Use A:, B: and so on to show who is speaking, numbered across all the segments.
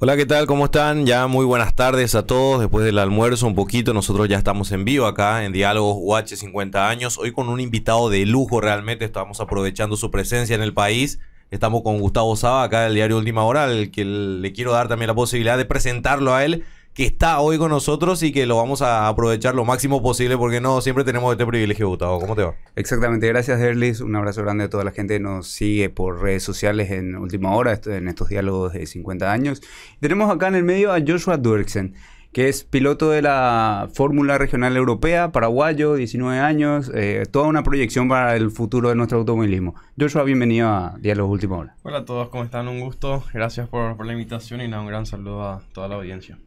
A: Hola, ¿qué tal? ¿Cómo están? Ya muy buenas tardes a todos. Después del almuerzo, un poquito, nosotros ya estamos en vivo acá en Diálogos UH 50 años. Hoy con un invitado de lujo, realmente estamos aprovechando su presencia en el país. Estamos con Gustavo Saba, acá del diario Última Hora, el que le quiero dar también la posibilidad de presentarlo a él que está hoy con nosotros y que lo vamos a aprovechar lo máximo posible porque no siempre tenemos este privilegio, Gustavo. ¿Cómo te va? Exactamente, gracias Erlis,
B: un abrazo grande a toda la gente que nos sigue por redes sociales en última hora, en estos diálogos de 50 años. Tenemos acá en el medio a Joshua Durksen que es piloto de la Fórmula Regional Europea, paraguayo, 19 años, eh, toda una proyección para el futuro de nuestro automovilismo. Joshua, bienvenido a Diálogos Última Hora.
C: Hola a todos, ¿cómo están? Un gusto, gracias por, la invitación y un gran saludo a toda la audiencia.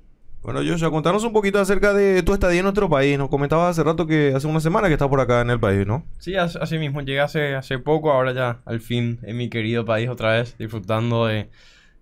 C: Bueno, Joshua, contanos
A: un poquito acerca de tu estadía en nuestro país. Nos comentabas hace rato que hace una semana que estás por acá en el país, ¿no?
C: Sí, así mismo. Llegué hace, hace poco, ahora ya al fin en mi querido país otra vez, disfrutando de,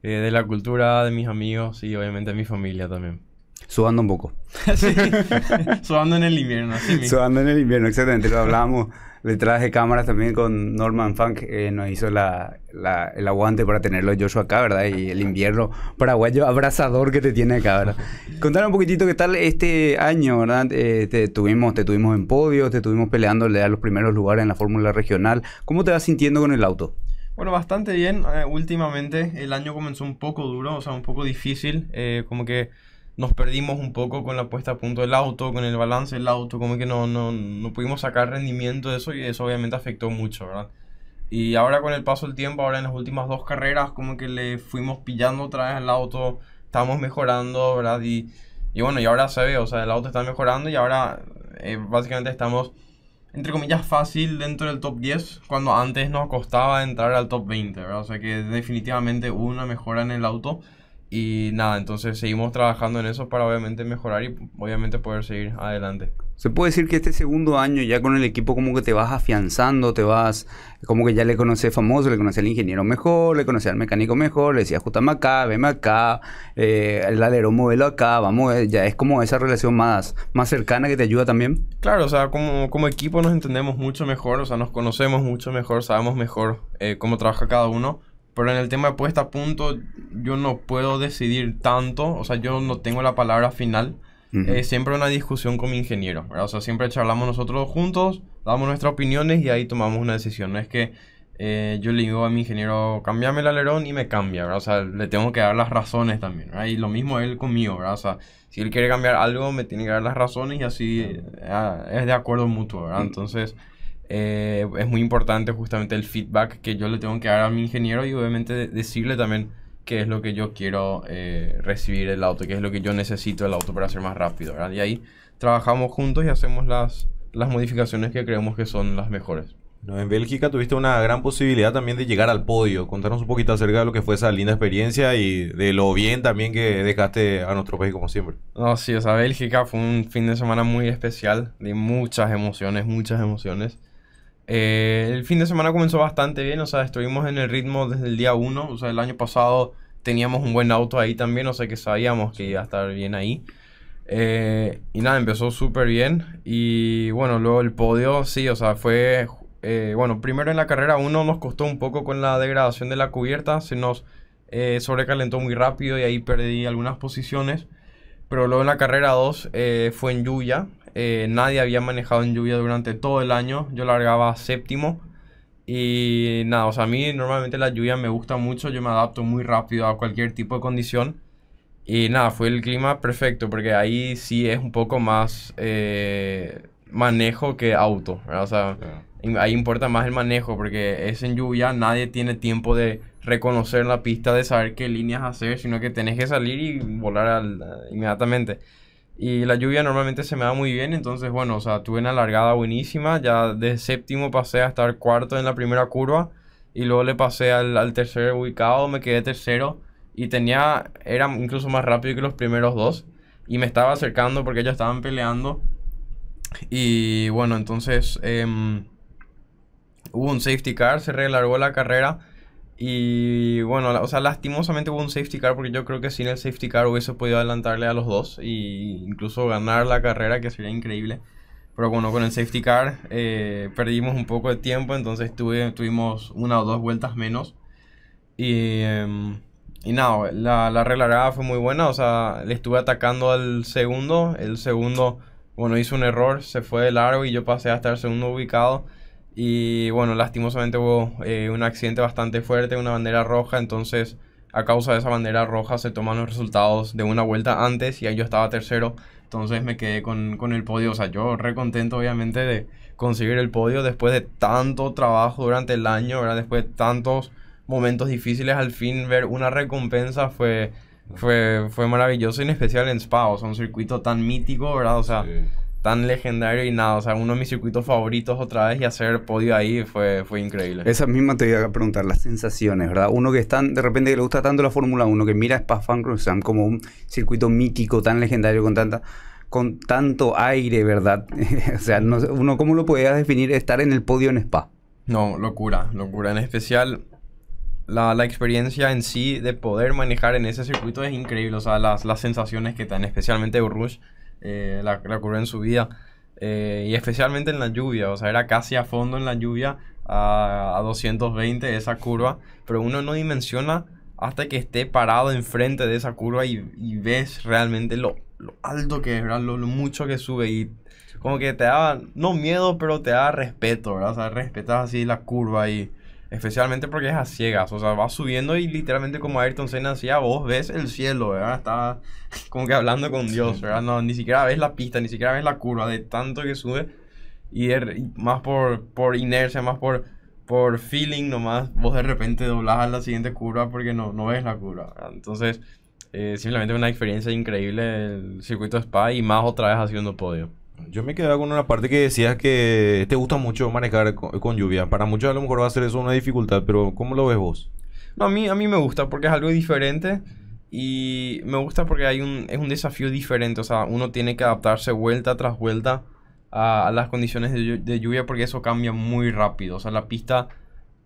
C: eh, la cultura, de mis amigos y obviamente de mi familia también.
B: Subando un poco. sí,
C: Subando en el invierno, así mismo. en el invierno,
B: exactamente, lo hablábamos. Detrás de cámaras también con Norman Funk eh, nos hizo el aguante para tenerlo yo acá, ¿verdad? Y el invierno paraguayo abrazador que te tiene acá, ¿verdad? Contar un poquitito qué tal este año, ¿verdad? Eh, te, tuvimos, te tuvimos en podio, te tuvimos le a los primeros lugares en la Fórmula Regional. ¿Cómo te vas sintiendo con el auto?
C: Bueno, bastante bien. Eh, últimamente el año comenzó un poco duro, o sea, un poco difícil. como que nos perdimos un poco con la puesta a punto del auto, con el balance del auto, como que no, no, no pudimos sacar rendimiento de eso y eso obviamente afectó mucho, ¿verdad? Y ahora con el paso del tiempo, ahora en las últimas dos carreras, como que le fuimos pillando otra vez al auto, estamos mejorando, ¿verdad? Y, y bueno, y ahora se ve, o sea, el auto está mejorando y ahora eh, básicamente estamos, entre comillas, fácil dentro del top 10, cuando antes nos costaba entrar al top 20, ¿verdad? O sea que definitivamente hubo una mejora en el auto. Y nada, entonces seguimos trabajando en eso para obviamente mejorar y obviamente poder seguir adelante.
B: Se puede decir que este segundo año ya con el equipo como que te vas afianzando, te vas, como que ya le conoces famoso, le conoces al ingeniero mejor, le conoces al mecánico mejor, le decías ajustame acá, veme acá, eh, el alero modelo acá, vamos, eh", ya es como esa relación más, más
C: cercana que te ayuda también. Claro, o sea, como, como equipo nos entendemos mucho mejor, o sea, nos conocemos mucho mejor, sabemos mejor eh, cómo trabaja cada uno. Pero en el tema de puesta a punto, yo no puedo decidir tanto, o sea, yo no tengo la palabra final. Es siempre una discusión con mi ingeniero, ¿verdad? O sea, siempre charlamos nosotros juntos, damos nuestras opiniones y ahí tomamos una decisión. No es que eh, yo le digo a mi ingeniero, cambiame el alerón y me cambia, ¿verdad? O sea, le tengo que dar las razones también, ¿verdad? Y lo mismo él conmigo, ¿verdad? O sea, si él quiere cambiar algo, me tiene que dar las razones y así ah, es de acuerdo mutuo, ¿verdad? Mm. Entonces... Eh, es muy importante justamente el feedback que yo le tengo que dar a mi ingeniero y obviamente decirle también qué es lo que yo quiero eh, recibir el auto, qué es lo que yo necesito el auto para ser más rápido. Y ahí trabajamos juntos y hacemos las, las modificaciones que creemos que son las mejores. en Bélgica
A: tuviste una gran posibilidad también de llegar al podio. Contanos un poquito acerca de lo que fue esa linda experiencia y de lo bien también que dejaste a nuestro país como siempre.
C: No, sí, o sea, Bélgica fue un fin de semana muy especial, de muchas emociones, muchas emociones. Eh, el fin de semana comenzó bastante bien, o sea, estuvimos en el ritmo desde el día 1, o sea, el año pasado teníamos un buen auto ahí también, o sea que sabíamos que iba a estar bien ahí. Eh, y nada, empezó súper bien. Y bueno, luego el podio, sí, o sea, fue. Eh, bueno, primero en la carrera 1 nos costó un poco con la degradación de la cubierta, se nos sobrecalentó muy rápido y ahí perdí algunas posiciones. Pero luego en la carrera 2 fue en lluvia eh, nadie había manejado en lluvia durante todo el año. Yo largaba séptimo. Y nada, o sea, a mí normalmente la lluvia me gusta mucho. Yo me adapto muy rápido a cualquier tipo de condición. Y nada, fue el clima perfecto porque ahí sí es un poco más eh, manejo que auto. O sea, ahí importa más el manejo porque es en lluvia, nadie tiene tiempo de reconocer la pista, de saber qué líneas hacer, sino que tenés que salir y volar inmediatamente. Y la lluvia normalmente se me da muy bien, entonces bueno, o sea, tuve una largada buenísima, ya de séptimo pasé a estar cuarto en la primera curva y luego le pasé al, tercer ubicado, me quedé tercero y tenía, era incluso más rápido que los primeros dos y me estaba acercando porque ellos estaban peleando y bueno, entonces em, hubo un safety car, se relargó la carrera y bueno, o sea, lastimosamente hubo un safety car porque yo creo que sin el safety car hubiese podido adelantarle a los dos e incluso ganar la carrera, que sería increíble. Pero bueno, con el safety car eh, perdimos un poco de tiempo, entonces tuvimos una o dos vueltas menos. Y, em, nada, la, la fue muy buena, o sea, le estuve atacando al segundo, el segundo, bueno, hizo un error, se fue de largo y yo pasé a el segundo ubicado. Y bueno, lastimosamente hubo eh, un accidente bastante fuerte, una bandera roja, entonces a causa de esa bandera roja se toman los resultados de una vuelta antes y ahí yo estaba tercero, entonces me quedé con, el podio, o sea, yo re contento obviamente de conseguir el podio después de tanto trabajo durante el año, ¿verdad? después de tantos momentos difíciles, al fin ver una recompensa fue, fue, fue maravilloso, en especial en Spa, o sea, un circuito tan mítico, ¿verdad? O sea tan legendario y nada, o sea, uno de mis circuitos favoritos otra vez y hacer podio ahí fue, fue increíble.
B: Esa misma te iba a preguntar, las sensaciones, ¿verdad? Uno que está, de repente que le gusta tanto la Fórmula 1, que mira Spa francorchamps como un circuito mítico tan legendario con tanta con tanto aire, ¿verdad? o sea, uno cómo lo podías definir estar en el podio en Spa. No,
C: locura, locura. En especial la, experiencia en sí de poder manejar en ese circuito es increíble. O sea, las, las sensaciones que dan, especialmente Rush eh, la, curva en su vida. Eh, y especialmente en la lluvia, o sea, era casi a fondo en la lluvia a, a 220 esa curva, pero uno no dimensiona hasta que esté parado enfrente de esa curva y, ves realmente lo, alto que es, Lo, mucho que sube y como que te da, no miedo, pero te da respeto, ¿verdad? O sea, respetas así la curva y Especialmente porque es a ciegas, o sea, vas subiendo y literalmente como Ayrton Senna hacía, vos ves el cielo, ¿verdad? Estás como que hablando con Dios, ¿verdad? No, ni siquiera ves la pista, ni siquiera ves la curva de tanto que sube y, más por, por inercia, más por, por feeling nomás, vos de repente doblás a la siguiente curva porque no, no ves la curva, Entonces, eh, simplemente una experiencia increíble el circuito Spa y más otra vez haciendo podio.
A: Yo me quedaba con una parte que decías que te gusta mucho manejar con, lluvia. Para muchos a lo mejor va a ser eso una dificultad, pero ¿cómo lo ves vos?
C: No, a mí, a mí me gusta porque es algo diferente y me gusta porque hay un, es un desafío diferente. O sea, uno tiene que adaptarse vuelta tras vuelta a, las condiciones de, lluvia porque eso cambia muy rápido. O sea, la pista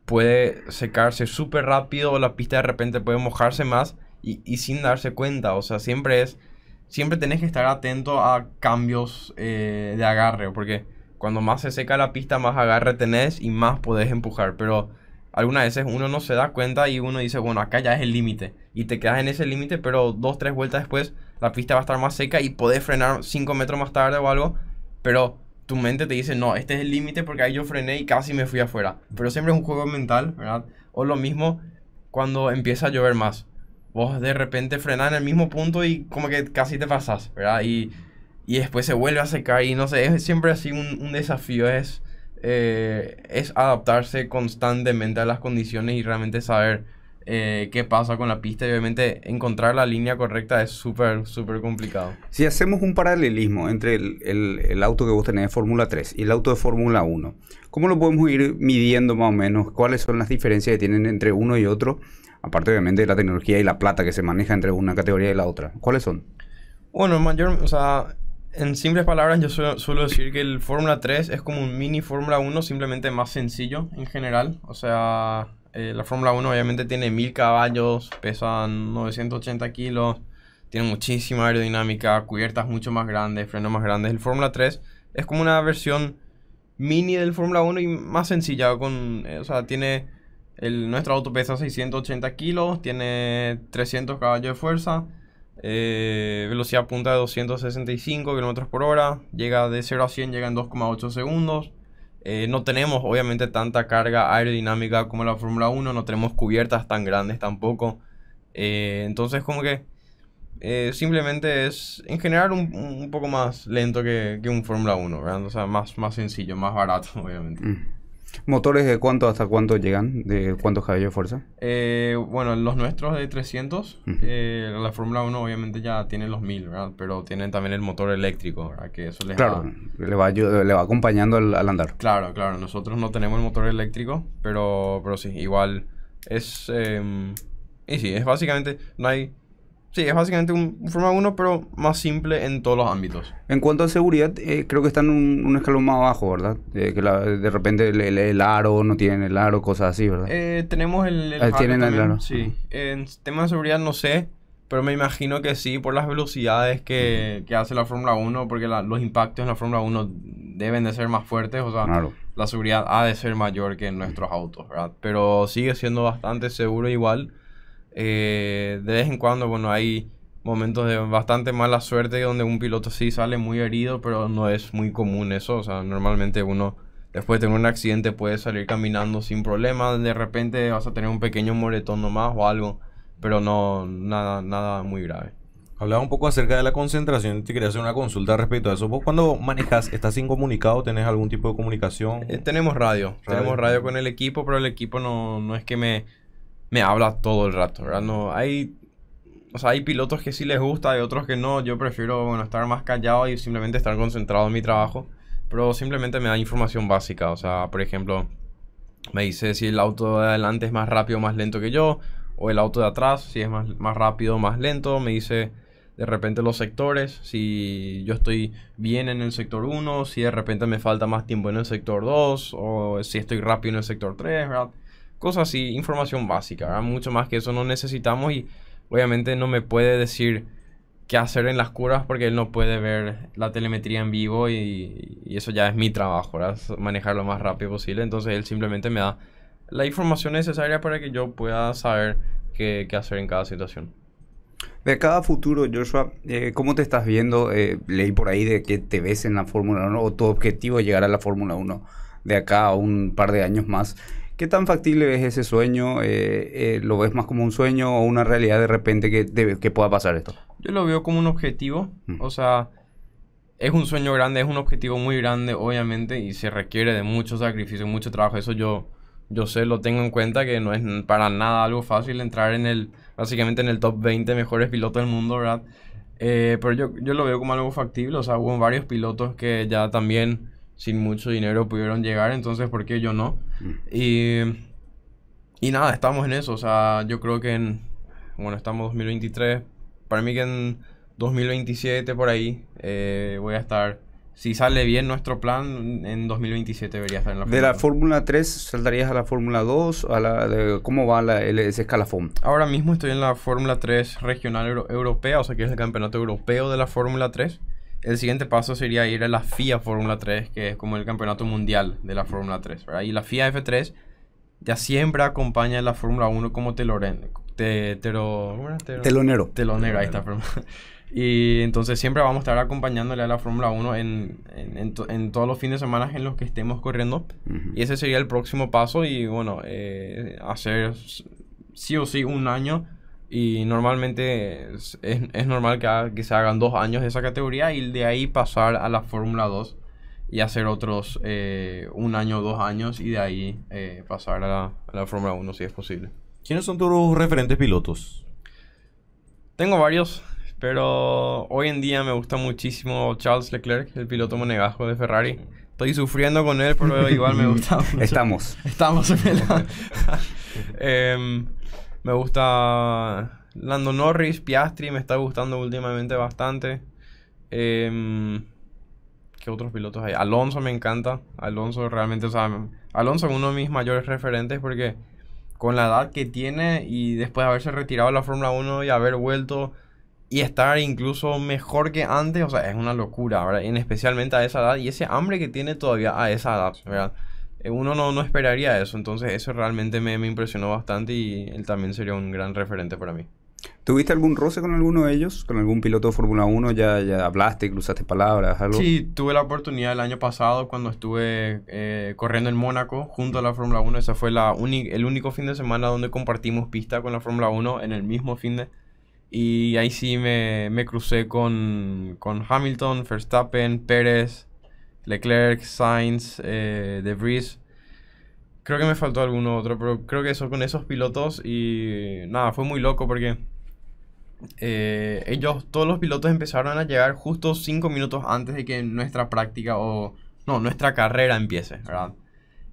C: puede secarse súper rápido o la pista de repente puede mojarse más y sin darse cuenta. O sea, siempre es siempre tenés que estar atento a cambios eh, de agarre, porque cuando más se seca la pista, más agarre tenés y más podés empujar, pero algunas veces uno no se da cuenta y uno dice, bueno, acá ya es el límite, y te quedas en ese límite, pero dos, tres vueltas después la pista va a estar más seca y podés frenar cinco metros más tarde o algo, pero tu mente te dice, no, este es el límite porque ahí yo frené y casi me fui afuera, pero siempre es un juego mental, ¿verdad? O lo mismo cuando empieza a llover más vos de repente frenás en el mismo punto y como que casi te pasás, ¿verdad? Y, después se vuelve a secar y no sé, es siempre así un, un desafío, es, eh, es adaptarse constantemente a las condiciones y realmente saber eh, qué pasa con la pista y obviamente encontrar la línea correcta es súper, súper complicado.
B: Si hacemos un paralelismo entre el, auto que vos tenés de Fórmula 3 y el auto de Fórmula 1, ¿cómo lo podemos ir midiendo más o menos? ¿Cuáles son las diferencias que tienen entre uno y otro? Aparte obviamente de la tecnología y la plata que se maneja entre una categoría y la otra. ¿Cuáles son?
C: Bueno, mayor, o sea, en simples palabras yo suelo, suelo decir que el Fórmula 3 es como un mini Fórmula 1, simplemente más sencillo en general. O sea, eh, la Fórmula 1 obviamente tiene 1000 caballos, pesa 980 kilos, tiene muchísima aerodinámica, cubiertas mucho más grandes, frenos más grandes. El Fórmula 3 es como una versión mini del Fórmula 1 y más sencilla, con, eh, tiene... El, nuestro auto pesa 680 kilos, tiene 300 caballos de fuerza, eh, velocidad punta de 265 km por hora, llega de 0 a 100, llega en 2,8 segundos. Eh, no tenemos obviamente tanta carga aerodinámica como la Fórmula 1, no tenemos cubiertas tan grandes tampoco. Eh, entonces como que eh, simplemente es en general un, poco más lento que, que un Fórmula 1, O sea, más, más sencillo, más barato obviamente.
B: Mm. ¿Motores de cuánto hasta cuánto llegan? ¿De cuántos caballos de fuerza?
C: Eh, bueno, los nuestros de 300. Eh, la Fórmula 1 obviamente ya tiene los 1000, ¿verdad? Pero tienen también el motor eléctrico, ¿verdad? Que eso claro,
B: le, va acompañando al, andar.
C: Claro, claro. Nosotros no tenemos el motor eléctrico, pero, pero sí, igual es... Em, y sí, es básicamente... No hay Sí, es básicamente un Fórmula 1, pero más simple en todos los ámbitos.
B: En cuanto a seguridad, eh, creo que están un, un escalón más abajo, ¿verdad? que de repente el, aro, no tienen el aro, cosas así, ¿verdad? Eh, tenemos
C: el, el ah, tienen el aro. Sí. En tema de seguridad no sé, pero me imagino que sí, por las velocidades que, que hace la Fórmula 1, porque los impactos en la Fórmula 1 deben de ser más fuertes, o sea, la seguridad ha de ser mayor que en nuestros autos, ¿verdad? Pero sigue siendo bastante seguro igual eh, de vez en cuando, bueno, hay momentos de bastante mala suerte donde un piloto sí sale muy herido, pero no es muy común eso. O sea, normalmente uno después de tener un accidente puede salir caminando sin problemas De repente vas a tener un pequeño moretón nomás o algo, pero no nada,
A: nada muy grave. Hablaba un poco acerca de la concentración. Te quería hacer una consulta respecto a eso. ¿Vos cuando manejas, estás incomunicado? ¿Tenés algún tipo de comunicación? Eh, tenemos radio. radio. Tenemos radio
C: con el equipo, pero el equipo no, no es que me me habla todo el rato, ¿verdad? No, hay, hay pilotos que sí les gusta, y otros que no. Yo prefiero, bueno, estar más callado y simplemente estar concentrado en mi trabajo. Pero simplemente me da información básica, o sea, por ejemplo, me dice si el auto de adelante es más rápido o más lento que yo, o el auto de atrás, si es más, más rápido o más lento, me dice de repente los sectores, si yo estoy bien en el sector 1, si de repente me falta más tiempo en el sector 2, o si estoy rápido en el sector 3, ¿verdad? cosas así, información básica, Mucho más que eso no necesitamos y obviamente no me puede decir qué hacer en las curas porque él no puede ver la telemetría en vivo y, eso ya es mi trabajo, ¿verdad? Manejar lo más rápido posible. Entonces él simplemente me da la información necesaria para que yo pueda saber qué, hacer en cada situación.
B: De cada futuro, Joshua, eh, ¿cómo te estás viendo? Eh, leí por ahí de que te ves en la Fórmula 1 o tu objetivo es llegar a la Fórmula 1 de acá a un par de años más. ¿Qué tan factible es ese sueño? Eh, eh, ¿Lo ves más como un sueño o una realidad de repente que, pueda pasar esto?
C: Yo lo veo como un objetivo, o sea, es un sueño grande, es un objetivo muy grande, obviamente, y se requiere de mucho sacrificio, mucho trabajo, eso yo... Yo sé, lo tengo en cuenta que no es para nada algo fácil entrar en el, básicamente en el top 20 mejores pilotos del mundo, ¿verdad? Eh, pero yo, yo, lo veo como algo factible, o sea, hubo varios pilotos que ya también sin mucho dinero pudieron llegar, entonces ¿por qué yo no? Mm. Y, y nada, estamos en eso, o sea, yo creo que en, bueno, estamos 2023, para mí que en 2027 por ahí eh, voy a estar, si sale bien nuestro plan, en 2027 debería estar en la... De la
B: Fórmula 3 saltarías a la Fórmula 2, a la de, ¿cómo va la, ese escalafón?
C: Ahora mismo estoy en la Fórmula 3 regional europea, o sea que es el campeonato europeo de la Fórmula 3 el siguiente paso sería ir a la FIA Fórmula 3, que es como el campeonato mundial de la Fórmula 3, Y la FIA F3 ya siempre acompaña a la Fórmula 1 como telonero. Telonero, ahí está. Y entonces siempre vamos a estar acompañándole a la Fórmula 1 en, todos los fines de semana en los que estemos corriendo. Y ese sería el próximo paso y bueno, eh, hacer sí o sí un año y normalmente es, normal que, se hagan dos años de esa categoría y de ahí pasar a la Fórmula 2 y hacer otros eh, un año o dos años y de ahí eh, pasar a la, Fórmula 1 si es posible.
A: ¿Quiénes son tus referentes pilotos?
C: Tengo varios, pero hoy en día me gusta muchísimo Charles Leclerc, el piloto monegasco de Ferrari. Estoy sufriendo con él, pero igual me gusta Estamos. Estamos. En el... eh, me gusta Lando Norris, Piastri, me está gustando últimamente bastante. Em, ¿Qué otros pilotos hay? Alonso me encanta. Alonso realmente, o sea, Alonso es uno de mis mayores referentes porque con la edad que tiene y después de haberse retirado de la Fórmula 1 y haber vuelto y estar incluso mejor que antes, o sea, es una locura, ¿verdad? En especialmente a esa edad y ese hambre que tiene todavía a esa edad, ¿verdad? Eh, uno no, esperaría eso, entonces eso realmente me, impresionó bastante y él también sería un gran referente para mí.
B: ¿Tuviste algún roce con alguno de ellos? ¿Con algún piloto de Fórmula 1? ¿Ya, ¿Ya hablaste, cruzaste palabras, algo? Sí,
C: tuve la oportunidad el año pasado cuando estuve eh, corriendo en Mónaco junto a la Fórmula 1. Ese fue la el único fin de semana donde compartimos pista con la Fórmula 1 en el mismo fin de... Y ahí sí me, me crucé con, con Hamilton, Verstappen, Pérez, Leclerc, Sainz, eh, De Vries. Creo que me faltó alguno otro, pero creo que eso con esos pilotos y nada, fue muy loco porque eh, ellos, todos los pilotos empezaron a llegar justo 5 minutos antes de que nuestra práctica o no, nuestra carrera empiece, ¿verdad?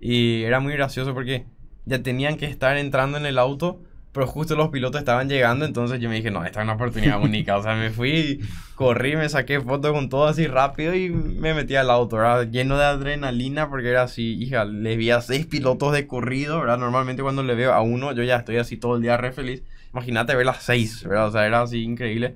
C: Y era muy gracioso porque ya tenían que estar entrando en el auto pero justo los pilotos estaban llegando, entonces yo me dije, no, esta es una oportunidad única. O sea, me fui, corrí, me saqué foto con todo así rápido y me metí al auto, ¿verdad? Lleno de adrenalina porque era así, hija, le vi a seis pilotos de corrido, ¿verdad? Normalmente cuando le veo a uno, yo ya estoy así todo el día re feliz. Imagínate ver las seis, ¿verdad? O sea, era así increíble.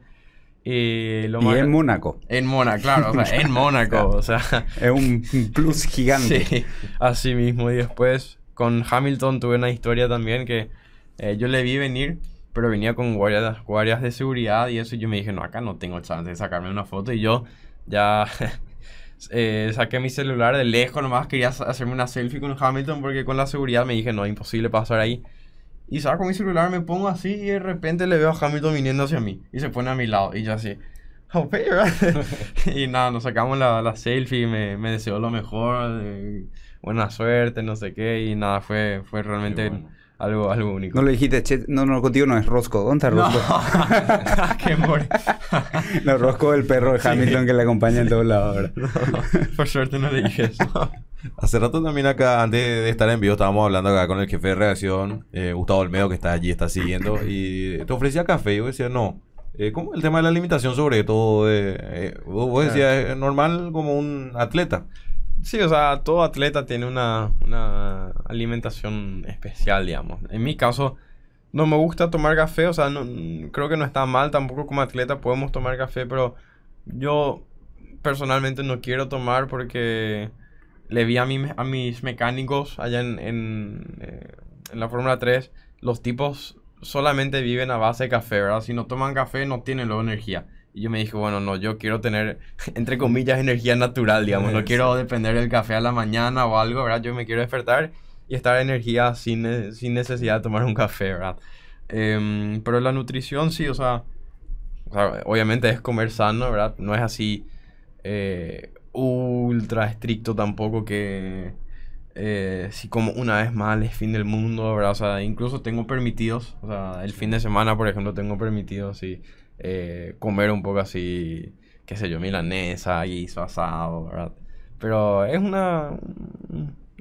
C: Eh, lo y, en Mónaco. En Mónaco, claro, o sea, en Mónaco, o sea. Es un plus gigante. Sí, así mismo. Y después con Hamilton tuve una historia también que eh, yo le vi venir, pero venía con guardias, de seguridad y eso. Y yo me dije, no, acá no tengo chance de sacarme una foto. Y yo ya eh, saqué mi celular de lejos, nomás quería hacerme una selfie con Hamilton porque con la seguridad me dije, no, imposible pasar ahí. Y saco mi celular, me pongo así y de repente le veo a Hamilton viniendo hacia mí. Y se pone a mi lado y yo así. y nada, nos sacamos la, la selfie, me, me deseó lo mejor, eh, buena suerte, no sé qué, y nada, fue, fue realmente algo, algo único. No le dijiste,
B: che, no, no, contigo no es Rosco. ¿Dónde está Rosco? No, no Rosco es el perro de Hamilton que le acompaña en todos lados ahora.
C: por suerte no le dije eso.
A: Hace rato también acá, antes de estar en vivo, estábamos hablando acá con el jefe de reacción, eh, Gustavo Olmedo, que está allí, está siguiendo, y te ofrecía café. Y yo decía, no, eh, el tema de la limitación sobre todo? Eh, eh vos, vos decías, es normal
C: como un atleta. Sí, o sea, todo atleta tiene una, alimentación especial, digamos. En mi caso, no me gusta tomar café, o sea, no, creo que no está mal, tampoco como atleta podemos tomar café, pero yo personalmente no quiero tomar porque le vi a, mi, a mis mecánicos allá en, eh, la Fórmula 3, los tipos solamente viven a base de café, ¿verdad? Si no toman café no tienen la energía. Y yo me dije, bueno, no, yo quiero tener, entre comillas, energía natural, digamos. No eh, quiero depender del café a la mañana o algo, ¿verdad? Yo me quiero despertar y estar energía sin, necesidad de tomar un café, ¿verdad? Em, pero la nutrición sí, o sea, obviamente es comer sano, ¿verdad? No es así eh, ultra estricto tampoco que eh, si como una vez más es fin del mundo, ¿verdad? O sea, incluso tengo permitidos, o sea, el fin de semana, por ejemplo, tengo permitidos y... Eh, comer un poco así, qué sé yo, milanesa, guiso, asado, ¿verdad? Pero es una...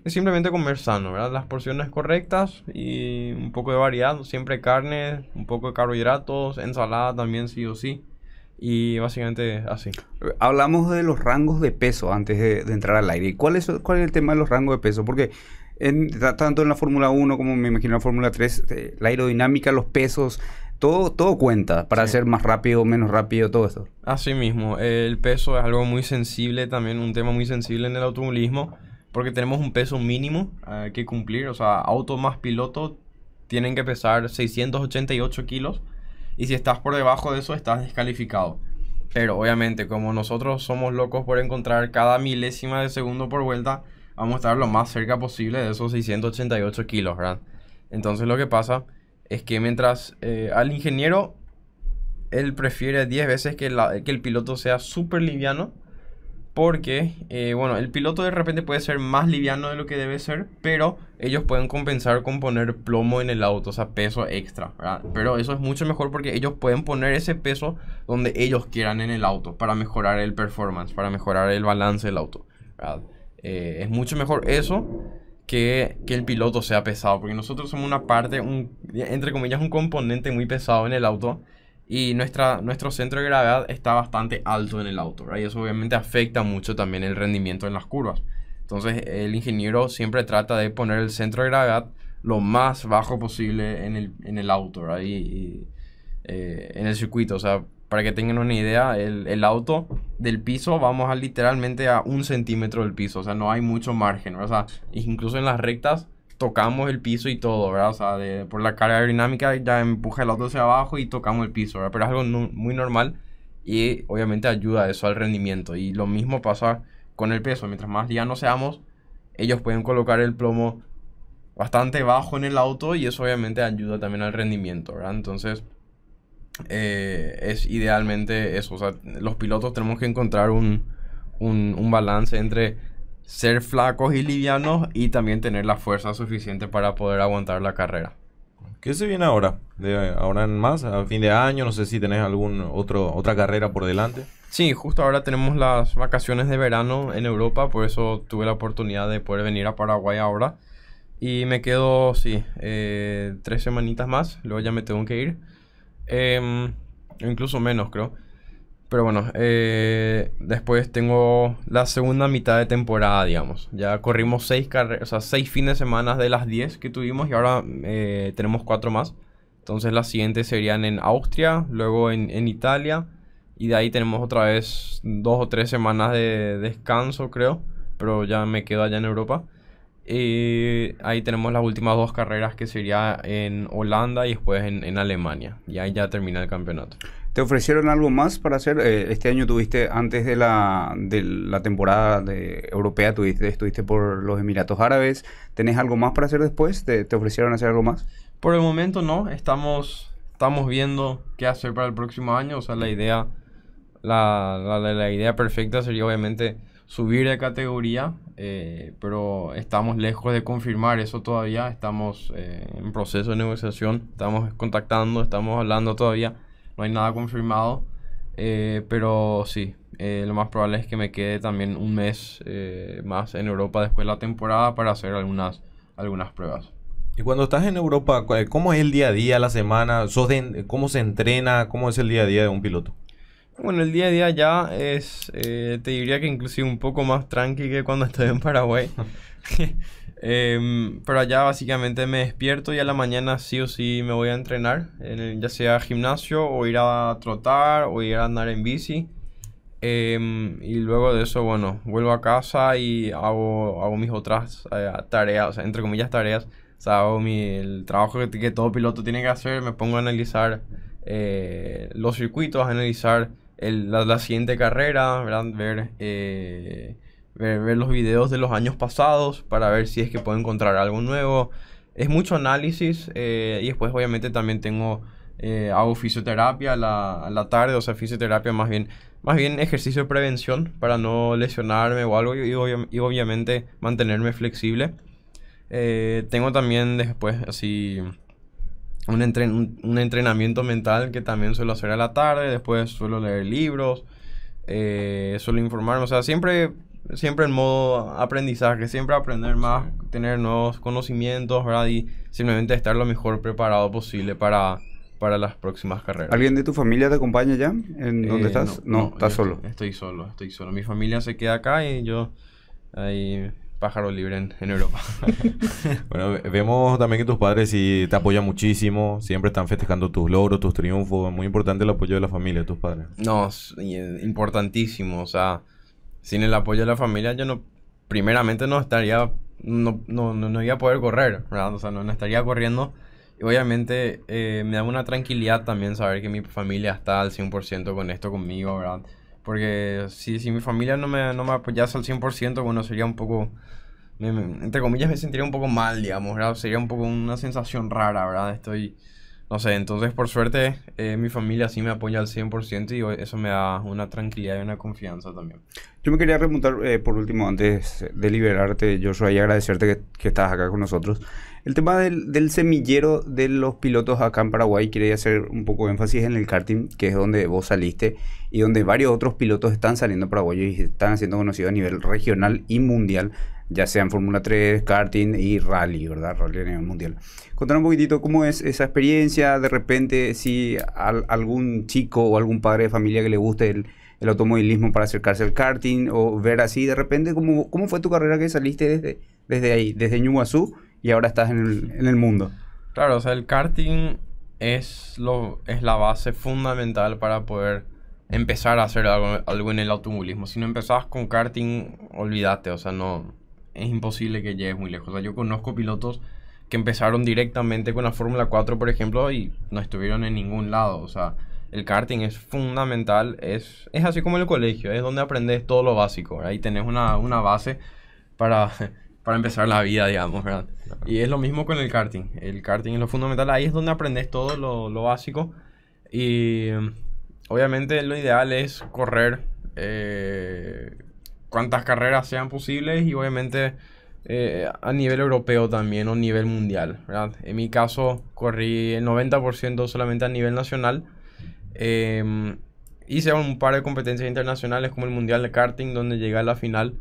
C: Es simplemente comer sano, ¿verdad? Las porciones correctas y un poco de variedad, siempre carne, un poco de carbohidratos, ensalada también sí o sí. Y básicamente así.
B: Hablamos de los rangos de peso antes de, entrar al aire. cuál es, cuál es el tema de los rangos de peso? Porque en, tanto en la Fórmula 1 como me imagino en la Fórmula 3, eh, la aerodinámica, los pesos, todo, todo cuenta para ser más rápido, menos rápido, todo eso.
C: Así mismo, el peso es algo muy sensible, también un tema muy sensible en el automovilismo, porque tenemos un peso mínimo eh, que cumplir, o sea, auto más piloto tienen que pesar 688 kilos y si estás por debajo de eso estás descalificado. Pero obviamente, como nosotros somos locos por encontrar cada milésima de segundo por vuelta, vamos a estar lo más cerca posible de esos 688 kilos, ¿verdad? Entonces lo que pasa es que mientras eh, al ingeniero, él prefiere 10 veces que, el piloto sea súper liviano. Porque, eh, bueno, el piloto de repente puede ser más liviano de lo que debe ser, pero ellos pueden compensar con poner plomo en el auto, o sea, peso extra, Pero eso es mucho mejor porque ellos pueden poner ese peso donde ellos quieran en el auto para mejorar el performance, para mejorar el balance del auto, eh, es mucho mejor eso que, el piloto sea pesado, porque nosotros somos una parte, entre comillas, un componente muy pesado en el auto y nuestra, nuestro centro de gravedad está bastante alto en el auto, y eso obviamente afecta mucho también el rendimiento en las curvas. Entonces el ingeniero siempre trata de poner el centro de gravedad lo más bajo posible en el, auto y, eh, en el circuito, o sea, para que tengan una idea, el, auto del piso vamos a literalmente a un centímetro del piso. O sea, no hay mucho margen, O sea, incluso en las rectas tocamos el piso y todo, ¿verdad? O sea, por la carga aerodinámica ya empuja el auto hacia abajo y tocamos el piso, Pero es algo muy normal y obviamente ayuda eso al rendimiento. Y lo mismo pasa con el peso. Mientras más no seamos, ellos pueden colocar el plomo bastante bajo en el auto y eso obviamente ayuda también al rendimiento, ¿verdad? Entonces, eh, es idealmente eso. los pilotos tenemos que encontrar un, balance entre ser flacos y livianos y también tener la fuerza suficiente para poder aguantar la carrera. ¿Qué se viene ahora? ahora en más, a fin de año, no sé si tenés
A: algún otro otra carrera por delante.
C: Sí, justo ahora tenemos las vacaciones de verano en Europa, por eso tuve la oportunidad de poder venir a Paraguay ahora. Y me quedo, sí, eh, tres semanitas más, luego ya me tengo que ir. Em, incluso menos, creo. Pero bueno, eh, después tengo la segunda mitad de temporada, digamos. Ya corrimos seis seis fines de semana de las 10 que tuvimos y ahora eh, tenemos cuatro más. Entonces las siguientes serían en Austria, luego en, en, Italia. Y de ahí tenemos otra vez dos o tres semanas de descanso, creo. Pero ya me quedo allá en Europa. Y ahí tenemos las últimas dos carreras que sería en Holanda y después en, Alemania. Y ahí ya termina el campeonato. ¿Te
B: ofrecieron algo más para hacer? Eh, este año tuviste, antes de la, temporada de, europea, tuviste, estuviste por los Emiratos Árabes. ¿Tenés algo más para hacer después? ¿Te, ofrecieron
C: hacer algo más? Por el momento no, estamos, estamos viendo qué hacer para el próximo año. O sea, la idea, la idea perfecta sería obviamente subir de categoría, eh, pero estamos lejos de confirmar eso todavía, estamos eh, en proceso de negociación, estamos contactando, estamos hablando todavía, no hay nada confirmado, eh, pero sí, lo más probable es que me quede también un mes más en Europa después de la temporada para hacer algunas, algunas pruebas. Y cuando
A: estás en Europa, ¿cómo es el día a día, la semana? ¿Cómo se entrena? ¿Cómo es el día a día de un piloto?
C: Bueno, el día a día ya es, eh, te diría que inclusive un poco más tranqui que cuando estoy en Paraguay. Em, pero allá básicamente me despierto y a la mañana sí o sí me voy a entrenar, ya sea gimnasio o ir a trotar o ir a andar en bici. Em, y luego de eso, bueno, vuelvo a casa y hago, hago mis otras eh, tareas, o sea, entre comillas tareas. O sea, hago mi, el trabajo que, que todo piloto tiene que hacer, me pongo a analizar eh, los circuitos, a analizar la, siguiente carrera, eh, Ver, ver, los videos de los años pasados para ver si es que puedo encontrar algo nuevo. Es mucho análisis eh, y después obviamente también tengo, eh, hago fisioterapia a la, tarde, o sea, fisioterapia más bien, más bien ejercicio de prevención para no lesionarme o algo y obviamente mantenerme flexible. tengo también después así un, un, entrenamiento mental que también suelo hacer a la tarde, después suelo leer libros, eh, suelo informarme, o sea, siempre, siempre en modo aprendizaje, siempre aprender más, tener nuevos conocimientos, ¿verdad? Y simplemente estar lo mejor preparado posible para, para las próximas carreras.
B: ¿Alguien de tu familia te acompaña ya? ¿En eh, dónde estás? No, estás solo. Estoy,
C: estoy solo, estoy solo. Mi familia se queda acá y yo ahí pájaro libre en, Europa. bueno, vemos también que tus
A: padres sí te apoyan muchísimo, siempre están festejando tus logros, tus triunfos. Muy importante el apoyo de la familia, de tus
C: padres. No, importantísimo. O sea, sin el apoyo de la familia yo no, primeramente no estaría, no, no, no, iba a poder correr, ¿verdad? O sea, no, no estaría corriendo. Y obviamente eh, me da una tranquilidad también saber que mi familia está al 100% con esto conmigo, ¿verdad? Porque si, si mi familia no me, no me apoyase al 100%, bueno, sería un poco, entre comillas, me sentiría un poco mal, digamos, ¿verdad? Sería un poco una sensación rara, ¿verdad? Estoy, no sé, entonces por suerte eh, mi familia sí me apoya al 100% y eso me da una tranquilidad y una confianza también.
B: Yo me quería remontar eh, por último, antes de liberarte, Joshua, y agradecerte que, estás acá con nosotros. El tema del, semillero de los pilotos acá en Paraguay, quería hacer un poco de énfasis en el karting, que es donde vos saliste y donde varios otros pilotos están saliendo paraguayos y están siendo conocidos a nivel regional y mundial, ya sea Fórmula 3, karting y rally, ¿verdad? Rally a nivel mundial. contar un poquitito cómo es esa experiencia, de repente si algún chico o algún padre de familia que le guste el el automovilismo para acercarse al karting o ver así de repente cómo, cómo fue tu carrera que saliste desde, desde ahí, desde Ñuazú y ahora estás en el, en el mundo.
C: Claro, o sea, el karting es, lo, es la base fundamental para poder empezar a hacer algo, en el automovilismo. Si no empezabas con karting, olvídate, o sea, no es imposible que llegues muy lejos. yo conozco pilotos que empezaron directamente con la Fórmula 4, por ejemplo, y no estuvieron en ningún lado, o sea, el karting es fundamental, es, así como el colegio, es donde aprendes todo lo básico, Ahí tenés una, base para, para empezar la vida, digamos, ¿verdad? Y es lo mismo con el karting. El karting es lo fundamental, ahí es donde aprendes todo lo, básico. Y obviamente lo ideal es correr eh, cuantas carreras sean posibles y obviamente eh, a nivel europeo también o nivel mundial. ¿verdad? En mi caso corrí el 90% solamente a nivel nacional hice em, un par de competencias internacionales como el Mundial de Karting donde llegué a la final.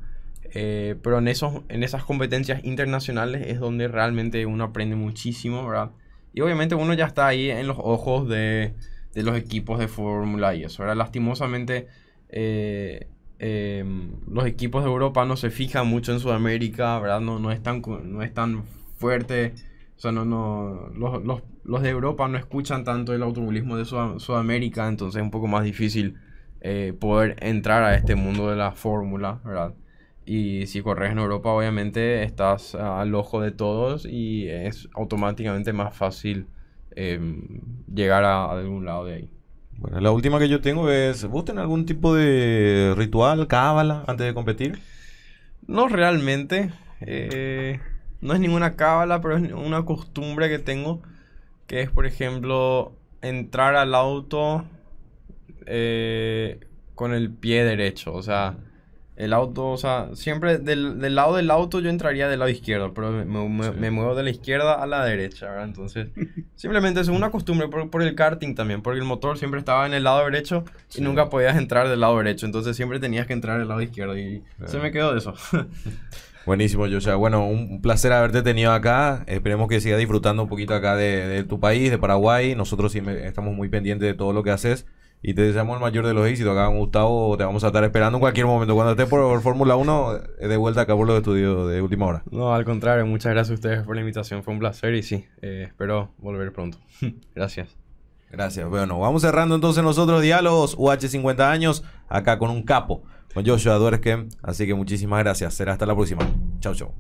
C: Eh, pero en, esos, en esas competencias internacionales es donde realmente uno aprende muchísimo, ¿verdad? Y obviamente uno ya está ahí en los ojos de, los equipos de Fórmula y eso, ahora Lastimosamente eh, em, los equipos de Europa no se fijan mucho en Sudamérica, ¿verdad? No, no, no es tan fuerte sea, no, no, los, de Europa no escuchan tanto el automovilismo de Sudamérica, entonces es un poco más difícil eh, poder entrar a este mundo de la fórmula, ¿verdad? Y si corres en Europa, obviamente estás al ojo de todos y es automáticamente más fácil em, llegar a, algún lado de ahí. Bueno, la última
A: que yo tengo es, ¿vos tenés algún tipo de ritual, cábala, antes de competir?
C: No realmente. Eh, no es ninguna cábala, pero es una costumbre que tengo. Que es, por ejemplo, entrar al auto eh, con el pie derecho. O sea, el auto, o sea, siempre del, lado del auto yo entraría del lado izquierdo, pero me, muevo de la izquierda a la derecha, Entonces, simplemente es una costumbre por, el karting también, porque el motor siempre estaba en el lado derecho y nunca podías entrar del lado derecho, entonces siempre tenías que entrar del lado izquierdo y se me quedó de eso.
A: Buenísimo, sea Bueno, un placer haberte tenido acá. Esperemos que sigas disfrutando un poquito acá de, tu país, de Paraguay. Nosotros sí estamos muy pendientes de todo lo que haces. Y te deseamos el mayor de los éxitos acá Gustavo. Te vamos a estar esperando en cualquier momento. Cuando estés por Fórmula 1, eh, de vuelta acá por los estudios de última hora.
C: No, al contrario, muchas gracias a ustedes por la invitación. Fue un placer y sí, eh, espero volver pronto. gracias. Gracias. Bueno, vamos cerrando entonces nosotros
A: diálogos UH 50 años acá con un capo, con Joshua que, Así que muchísimas gracias. Será hasta la próxima. Chau, chau.